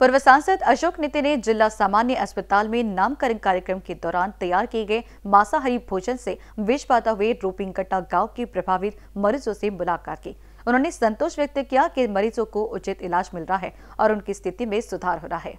पूर्व सांसद अशोक नीति ने जिला सामान्य अस्पताल में नामकरण कार्यक्रम के दौरान तैयार किए गए मांसाहारी भोजन से विष पाता हुए रूपिंगकट्टा गांव के प्रभावित मरीजों से मुलाकात की उन्होंने संतोष व्यक्त किया कि मरीजों को उचित इलाज मिल रहा है और उनकी स्थिति में सुधार हो रहा है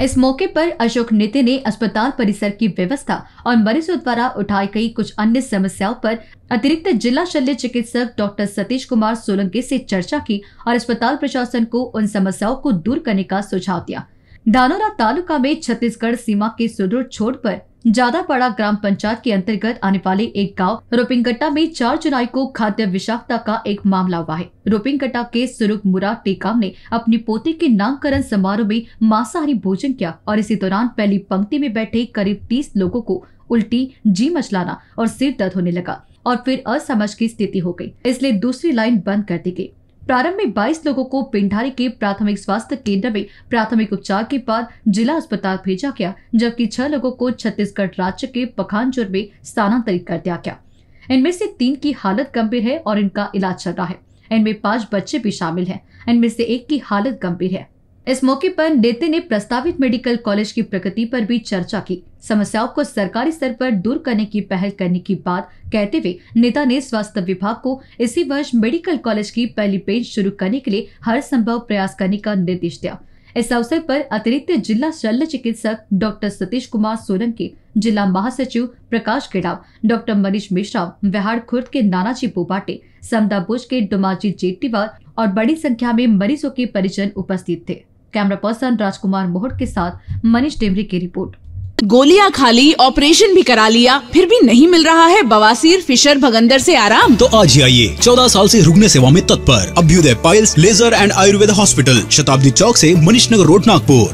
इस मौके पर अशोक नेते ने अस्पताल परिसर की व्यवस्था और मरीजों द्वारा उठाई गई कुछ अन्य समस्याओं पर अतिरिक्त जिला शल्य चिकित्सक डॉक्टर सतीश कुमार सोलंकी से चर्चा की और अस्पताल प्रशासन को उन समस्याओं को दूर करने का सुझाव दिया धानोरा तालुका में छत्तीसगढ़ सीमा के सुदूर छोड़ पर जादापाड़ा ग्राम पंचायत के अंतर्गत आने वाले एक गांव रोपिंगट्टा में चार जुलाई को खाद्य विषाक्तता का एक मामला हुआ है रोपिंगट्टा के सुरुख मुरा टेकाम ने अपने पोते के नामकरण समारोह में मांसाहारी भोजन किया और इसी दौरान पहली पंक्ति में बैठे करीब तीस लोगों को उल्टी जी मचलाना और सिर दर्द होने लगा और फिर असमझ की स्थिति हो गई इसलिए दूसरी लाइन बंद कर दी गई प्रारंभ में 22 लोगों को पिंडारी के प्राथमिक स्वास्थ्य केंद्र में प्राथमिक उपचार के बाद जिला अस्पताल भेजा गया जबकि छह लोगों को छत्तीसगढ़ राज्य के पखानचुर में स्थानांतरित कर दिया गया इनमें से तीन की हालत गंभीर है और इनका इलाज चल रहा है इनमें पांच बच्चे भी शामिल हैं इनमें से एक की हालत गंभीर है इस मौके पर नेते ने प्रस्तावित मेडिकल कॉलेज की प्रगति पर भी चर्चा की समस्याओं को सरकारी स्तर पर दूर करने की पहल करने की बात कहते हुए नेता ने स्वास्थ्य विभाग को इसी वर्ष मेडिकल कॉलेज की पहली बेंच शुरू करने के लिए हर संभव प्रयास करने का निर्देश दिया इस अवसर पर अतिरिक्त जिला शल्य चिकित्सक डॉक्टर सतीश कुमार सोलंकी जिला महासचिव प्रकाश गेड़ाव डॉक्टर मनीष मिश्रा बिहार खुर्द के नानाजी बोबाटे समदा बुज के डुमाजी जेट्टीवार और बड़ी संख्या में मरीजों के परिजन उपस्थित थे कैमरा पर्सन राजकुमार मोहट के साथ मनीष डेमरी की रिपोर्ट गोलियां खा ली ऑपरेशन भी करा लिया फिर भी नहीं मिल रहा है बवासीर फिशर भगंदर से आराम तो आज ही आइए चौदह साल से रुग्ण सेवा में तत्पर Abhyudaya piles laser and Ayurveda hospital Shatabdi Chowk से मनीष नगर रोड नागपुर